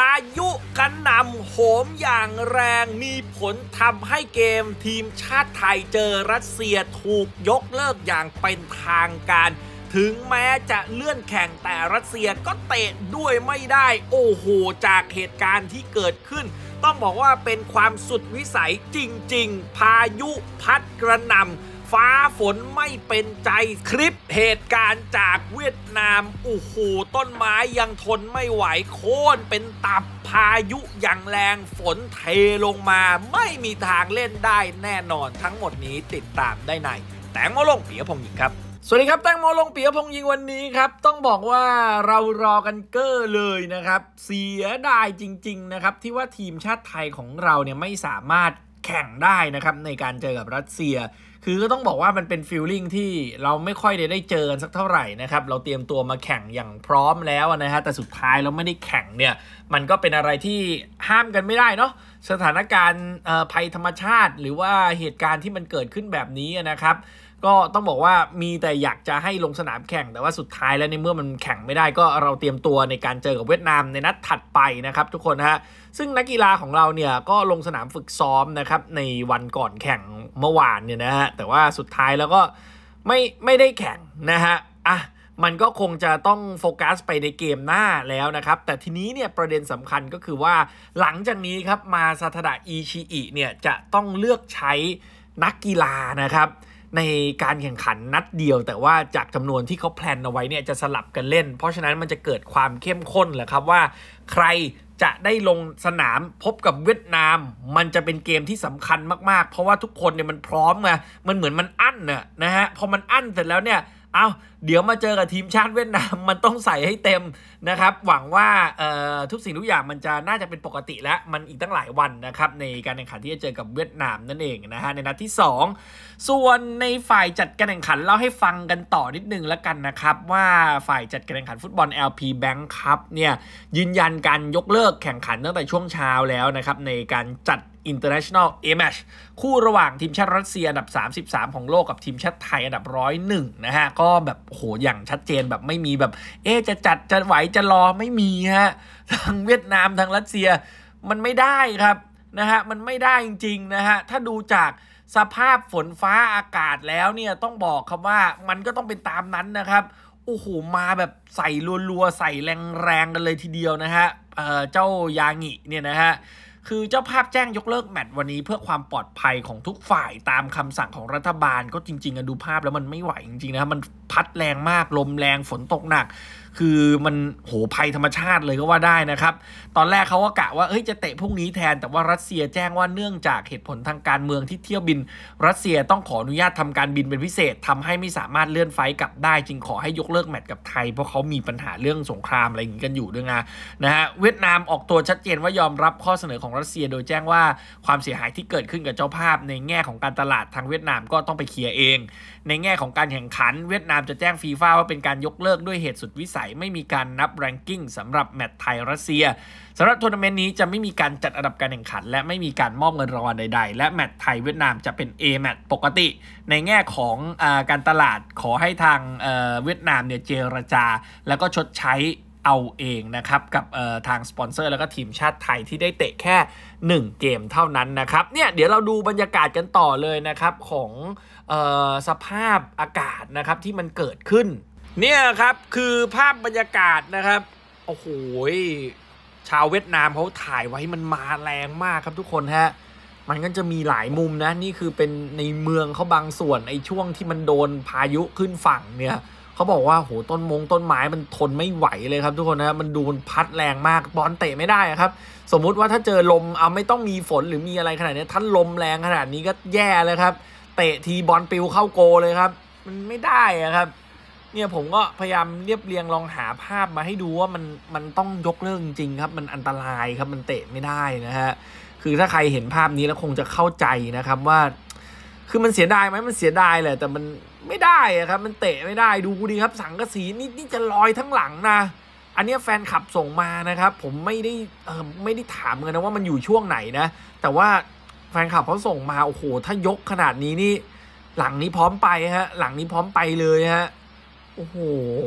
พายุกันนำโหมอย่างแรงมีผลทำให้เกม ทีมชาติไทยเจอรัสเซียถูกยกเลิกอย่างเป็นทางการ ถึงแม้จะเลื่อนแข่งแต่รัสเซียก็เตะด้วยไม่ได้โอ้โห จากเหตุการณ์ที่เกิดขึ้น ต้องบอกว่าเป็นความสุดวิสัยจริง ๆ พายุพัดกระนำฟ้าฝนไม่เป็นใจคลิปเหตุการณ์จากเวียดนามโอ้โหต้นไม้ยังทนไม่ไหวโค่นเป็นตับพายุอย่างแรงฝนเทลงมาไม่มีทางเล่นได้แน่นอนทั้งหมดนี้ติดตามได้ใน แตงโมลงเปียพงศหญิงครับสวัสดีครับแตงโมลงเปียพงศ์ยิงวันนี้ครับต้องบอกว่าเรารอกันเก้อเลยนะครับ เสียดายจริงๆนะครับที่ว่าทีมชาติไทยของเราเนี่ยไม่สามารถแข่งได้นะครับในการเจอกับรัสเซีย คือก็ต้องบอกว่ามันเป็นฟิลลิ่งที่เราไม่ค่อยได้ได้เจอสักเท่าไหร่นะครับ เราเตรียมตัวมาแข่งอย่างพร้อมแล้วนะฮะ แต่สุดท้ายเราไม่ได้แข่งเนี่ย มันก็เป็นอะไรที่ห้ามกันไม่ได้เนาะสถานการณ์ภัยธรรมชาติหรือว่าเหตุการณ์ที่มันเกิดขึ้นแบบนี้นะครับก็ต้องบอกว่ามีแต่อยากจะให้ลงสนามแข่ง แต่ว่าสุดท้ายแล้วในเมื่อมันแข่งไม่ได้ก็เราเตรียมตัวในการเจอกับเวียดนามในนัดถัดไปนะครับ ทุกคนฮะซึ่งนักกีฬาของเราเนี่ยก็ลงสนามฝึกซ้อมนะครับในวันก่อนแข่งเมื่อวานเนี่ยนะฮะแต่ว่าสุดท้ายแล้วก็ไม่ไม่ได้แข่งนะฮะอ่ะมันก็คงจะต้องโฟกัสไปในเกมหน้าแล้วนะครับแต่ทีนี้เนี่ยประเด็นสำคัญก็คือว่า หลังจากนี้ครับมาซาทดะอิชิอิเนี่ยจะต้องเลือกใช้นักกีฬานะครับ ในการแข่งขันนัดเดียว แต่ว่าจากจำนวนที่เขาแพลนเอาไว้เนี่ยจะสลับกันเล่น เพราะฉะนั้นมันจะเกิดความเข้มข้นแหละครับ ว่าใครจะได้ลงสนามพบกับเวียดนาม มันจะเป็นเกมที่สำคัญมากๆเพราะว่าทุกคนเนี่ยมันพร้อมไงมันเหมือนมันอั้นน่ะนะฮะพอมันอั้นเสร็จแล้วเนี่ยเอาเดี๋ยวมาเจอกับทีมชาติเวียดนามมันต้องใส่ให้เต็มนะครับหวังว่าทุกสิ่งทุกอย่างมันจะน่าจะเป็นปกติแล้วมันอีกตั้งหลายวันนะครับในการแข่งขันที่จะเจอกับเวียดนามนั่นเองนะฮะในนัดที่ 2 ส่วนในฝ่ายจัดการแข่งขันเล่าให้ฟังกันต่อนิดนึงแล้วกันนะครับว่าฝ่ายจัดการแข่งขันฟุตบอล LP Bank ครับเนี่ยยืนยันการยกเลิกแข่งขันตั้งแต่ช่วงเช้าแล้วนะครับในการจัด International A Match คู่ระหว่างทีมชาติรัสเซียอันดับ 33 ของโลกกับทีมชาติไทยอันดับร้อยหนึ่งนะฮะก็แบบโหอย่างชัดเจนแบบไม่มีแบบ เอจะจัดจะไหวจะรอไม่มีฮะทางเวียดนามทางรัสเซียมันไม่ได้ครับนะฮะมันไม่ได้จริงๆนะฮะถ้าดูจากสภาพฝนฟ้าอากาศแล้วเนี่ยต้องบอกครับว่ามันก็ต้องเป็นตามนั้นนะครับโอ้โหมาแบบใส่รัวๆ ใส่แรงๆกันเลยทีเดียวนะฮะเจ้ายางิเนี่ยนะฮะคือเจ้าภาพแจ้งยกเลิกแมตช์วันนี้เพื่อความปลอดภัยของทุกฝ่าย ตามคำสั่งของรัฐบาลก็จริง ๆอะดูภาพแล้วมันไม่ไหว จริงๆนะมันพัดแรงมากลมแรงฝนตกหนักคือมันโหภัยธรรมชาติเลยก็ว่าได้นะครับตอนแรกเขาก็กะว่าเอ้ยจะเตะพรุ่งนี้แทนแต่ว่ารัสเซียแจ้งว่าเนื่องจากเหตุผลทางการเมืองที่เที่ยวบินรัสเซียต้องขออนุญาตทำการบินเป็นพิเศษ ทำให้ไม่สามารถเลื่อนไฟล์กลับได้จึงขอให้ยกเลิกแมตช์กับไทย เพราะเขามีปัญหาเรื่องสงครามอะไรอย่างนี้กันอยู่ด้วยนะนะฮะเวียดนามออกตัวชัดเจนว่ายอมรับข้อเสนอของรัสเซียโดยแจ้งว่าความเสียหายที่เกิดขึ้นกับเจ้าภาพ ในแง่ของการตลาดทางเวียดนามก็ต้องไปเคลียร์เองในแง่ของการแข่งขันเวียดนามจะแจ้งฟีฟ่าว่าเป็นการยกเลิกด้วยเหตุสุดวิสัยไม่มีการนับแรงกิ้งสำหรับแมตช์ไทยรัสเซีย สำหรับทัวร์นาเมนต์นี้จะไม่มีการจัดอันดับการแข่งขัน และไม่มีการมอบเงินรางวัลใดๆ และแมตช์ไทยเวียดนามจะเป็น A แมตช์ปกติ ในแง่ของอการตลาดขอให้ทางเวียดนามเนี่ยเจรจา แล้วก็ชดใช้เอาเองนะครับ กับทางสปอนเซอร์แล้วก็ทีมชาติไทยที่ได้เตะแค่ 1 เกมเท่านั้นนะครับเนี่ยเดี๋ยวเราดูบรรยากาศกันต่อเลยนะครับของออสภาพอากาศนะครับที่มันเกิดขึ้นเนี่ยครับคือภาพบรรยากาศนะครับโอ้โหชาวเวียดนามเขาถ่ายไว้มันมาแรงมากครับทุกคนฮะมันก็จะมีหลายมุมนะนี่คือเป็นในเมืองเขาบางส่วนไอ้ช่วงที่มันโดนพายุขึ้นฝั่งเนี่ยเขาบอกว่าโหต้นมงต้นไม้มันทนไม่ไหวเลยครับ ทุกคนนะมันดูมันพัดแรงมากบอลเตะไม่ได้ครับ สมมุติว่าถ้าเจอลมเอาไม่ต้องมีฝนหรือมีอะไรขนาดนี้ท่านลมแรงขนาดนี้ก็แย่เลยครับ เตะทีบอลปิวเข้าโกเลยครับ มันไม่ได้อะครับเนี่ย ผมก็พยายามเรียบเรียงลองหาภาพมาให้ดูว่ามันมันต้องยกเลิกจริงครับ มันอันตรายครับมันเตะไม่ได้นะฮะคือถ้าใครเห็นภาพนี้แล้วคงจะเข้าใจนะครับว่า คือมันเสียดายไหมมันเสียดายแหละแต่มันไม่ได้อะครับ มันเตะไม่ได้ดูดีครับ สังกะสีนี่นี่จะลอยทั้งหลังนะ อันนี้แฟนขับส่งมานะครับ ผมไม่ได้เออไม่ได้ถามเลนนะว่ามันอยู่ช่วงไหนนะ แต่ว่าแฟนขับเขาส่งมาโอ้โหถ้ายกขนาดนี้นี่หลังนี้พร้อมไปฮะ หลังนี้พร้อมไปเลยฮะโอ้โห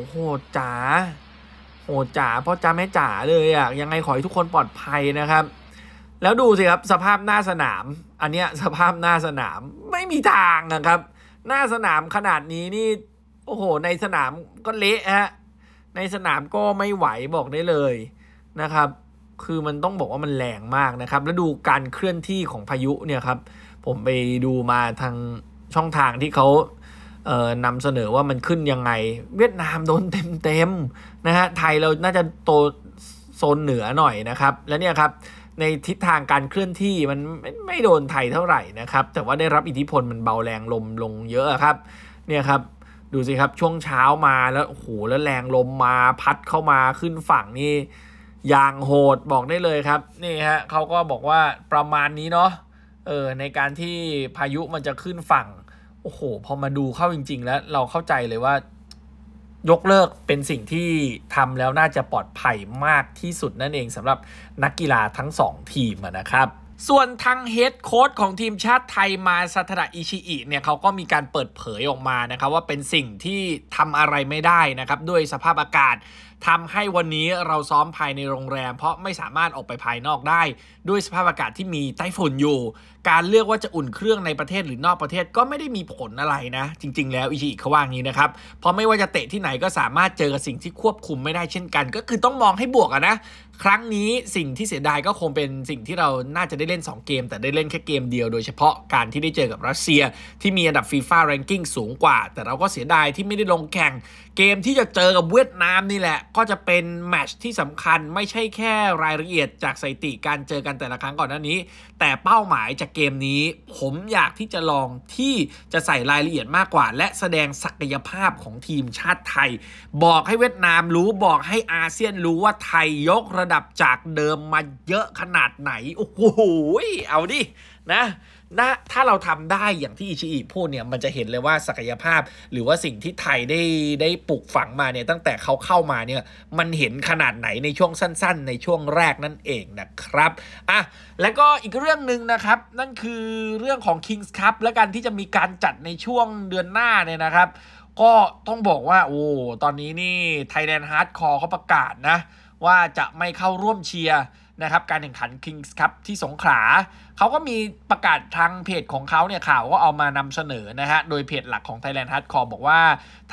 โหดจ๋าโหดจ๋าพ่อจ๋าแม่จ๋าเลยอะ่ะยังไงขอให้ทุกคนปลอดภัยนะครับ แล้วดูสิครับสภาพหน้าสนามอันเนี้ยสภาพหน้าสนามไม่มีทางนะครับ หน้าสนามขนาดนี้นี่ โอ้โห ในสนามก็เละฮะในสนามก็ไม่ไหวบอกได้เลยนะครับ คือมันต้องบอกว่ามันแรงมากนะครับ แล้วดูการเคลื่อนที่ของพายุเนี่ยครับ ผมไปดูมาทางช่องทางที่เขานำเสนอว่ามันขึ้นยังไง เวียดนามโดนเต็มๆนะฮะไทยเราน่าจะโตโซนเหนือหน่อยนะครับ แล้วเนี่ยครับในทิศทางการเคลื่อนที่มันไม่โดนไทยเท่าไหร่นะครับ แต่ว่าได้รับอิทธิพลมันเบาแรงลมลงเยอะครับเนี่ยครับดูสิครับช่วงเช้ามาแล้วโโหแล้วแรงลมมาพัดเข้ามาขึ้นฝั่งนี่ อย่างโหดบอกได้เลยครับนี่ฮะเขาก็บอกว่าประมาณนี้เนาะเออในการที่พายุมันจะขึ้นฝั่งโอ้โห พอมาดูเข้าจริงๆแล้วเราเข้าใจเลยว่ายกเลิกเป็นสิ่งที่ทำแล้วน่าจะปลอดภัยมากที่สุดนั่นเองสำหรับนักกีฬาทั้งสองทีมนะครับส่วนทางเฮดโค้ดของทีมชาติไทยมาสัตระอิชิอิเนี่ยเขาก็มีการเปิดเผยออกมานะครับว่าเป็นสิ่งที่ทำอะไรไม่ได้นะครับด้วยสภาพอากาศทำให้วันนี้เราซ้อมภายในโรงแรม เพราะไม่สามารถออกไปภายนอกได้ ด้วยสภาพอากาศที่มีไต้ฝุ่นอยู่ การเลือกว่าจะอุ่นเครื่องในประเทศหรือนอกประเทศ ก็ไม่ได้มีผลอะไรนะ จริงๆ แล้วอิชิอิเขาว่างี้นะครับเพราะไม่ว่าจะเตะที่ไหนก็สามารถเจอกับสิ่งที่ควบคุมไม่ได้เช่นกัน ก็คือต้องมองให้บวกะนะครั้งนี้สิ่งที่เสียดายก็คงเป็นสิ่งที่เราน่าจะได้เล่น2เกมแต่ได้เล่นแค่เกมเดียวโดยเฉพาะการที่ได้เจอกับรัสเซียที่มีอันดับฟีฟ่าเรนกิ้งสูงกว่า แต่เราก็เสียดายที่ไม่ได้ลงแข่ง เกมที่จะเจอกับเวียดนามนี่แหละ ก็จะเป็นแมชที่สำคัญไม่ใช่แค่รายละเอียดจากสถิติการเจอกันแต่ละครั้งก่อนหน้านี้ แต่เป้าหมายจากเกมนี้ ผมอยากที่จะลองที่จะใส่รายละเอียดมากกว่า และแสดงศักยภาพของทีมชาติไทย บอกให้เวียดนามรู้บอกให้อาเซียนรู้ว่าไทยยกระดับจากเดิมมาเยอะขนาดไหนโอ้โหเอาดิ นะนะ ถ้าเราทำได้อย่างที่อิชิอิพูดเนี่ย มันจะเห็นเลยว่าศักยภาพ หรือว่าสิ่งที่ไทยได้ได้ปลูกฝังมาเนี่ยตั้งแต่เขาเข้ามาเนี่ย มันเห็นขนาดไหนในช่วงสั้น ๆ ในช่วงแรกนั่นเองนะครับอ่ะแล้วก็อีกเรื่องหนึ่งนะครับนั่นคือเรื่องของ Kings Cup และกันที่จะมีการจัดในช่วงเดือนหน้าเนี่ยนะครับ ก็ต้องบอกว่าโอ้ตอนนี้นี่ทยแลนด์ฮาร์ดคอร์เขาประกาศนะว่าจะไม่เข้าร่วมเชียร์นะครับการแข่งขัน Kings ครับที่สงขลาเขาก็มีประกาศทางเพจของเขาเนี่ยข่าวก็เอามานำเสนอนะฮะ โดยเพจหลักของ Thailand Hardcore บอกว่า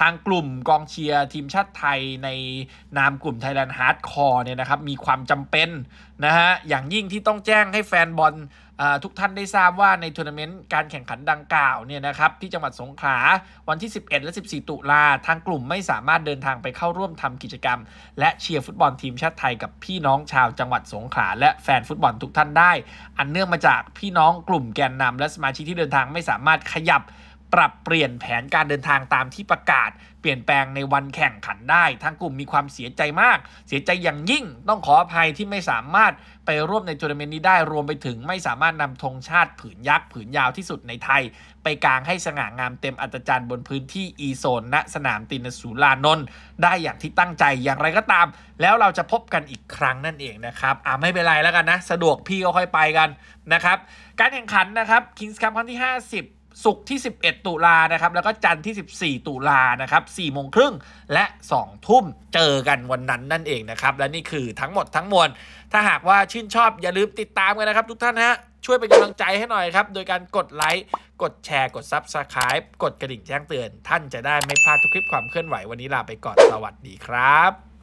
ทางกลุ่มกองเชียร์ทีมชาติไทย ในนามกลุ่ม Thailand Hardcore เนี่ยนะครับมีความจำเป็นนะฮะอย่างยิ่งที่ต้องแจ้งให้แฟนบอลทุกท่านได้ทราบว่าในทัวร์นาเมนต์ การแข่งขันดังกล่าวเนี่ยนะครับที่จังหวัดสงขลาวันที่ 11 และ 14 ตุลา ทางกลุ่มไม่สามารถเดินทางไปเข้าร่วมทำกิจกรรม และเชียร์ฟุตบอลทีมชาติไทยกับพี่น้องชาวจังหวัดสงขลาและแฟนฟุตบอลทุกท่านได้ อันเนื่องมาจากพี่น้องกลุ่มแกนนำ และสมาชิกที่เดินทางไม่สามารถขยับปรับเปลี่ยนแผนการเดินทางตามที่ประกาศ เปลี่ยนแปลงในวันแข่งขันได้ ทั้งกลุ่มมีความเสียใจมาก เสียใจอย่างยิ่งต้องขออภัยที่ไม่สามารถไปร่วมในทัวร์นาเมนต์นี้ได้รวมไปถึงไม่สามารถนำธงชาติผืนยักษ์ผืนยาวที่สุดในไทย ไปกางให้สง่างามเต็มอัตจารย์ บนพื้นที่อีโซนณสนามตินสุลานนท์ได้อย่างที่ตั้งใจอย่างไรก็ตาม แล้วเราจะพบกันอีกครั้งนั่นเองนะครับอ่าไม่เป็นไรแล้วกันนะ สะดวกพี่ก็ค่อยไปกันนะครับการแข่งขันนะครับคิงส์คัพครั้งที่ 50ศุกร์ที่ 11 ตุลานะครับ แล้วก็จันทร์ที่ 14 ตุลานะครับ4โมงครึ่งและ 2 ทุ่มเจอกันวันนั้นนั่นเองนะครับ และนี่คือทั้งหมดทั้งมวลถ้าหากว่าชื่นชอบอย่าลืมติดตามกันนะครับทุกท่านฮะ ช่วยเป็นกำลังใจให้หน่อยครับ โดยการกดไลค์กดแชร์กดซับสไครป์กดกระดิ่งแจ้งเตือน ท่านจะได้ไม่พลาดทุกคลิปความเคลื่อนไหววันนี้ลาไปก่อนสวัสดีครับ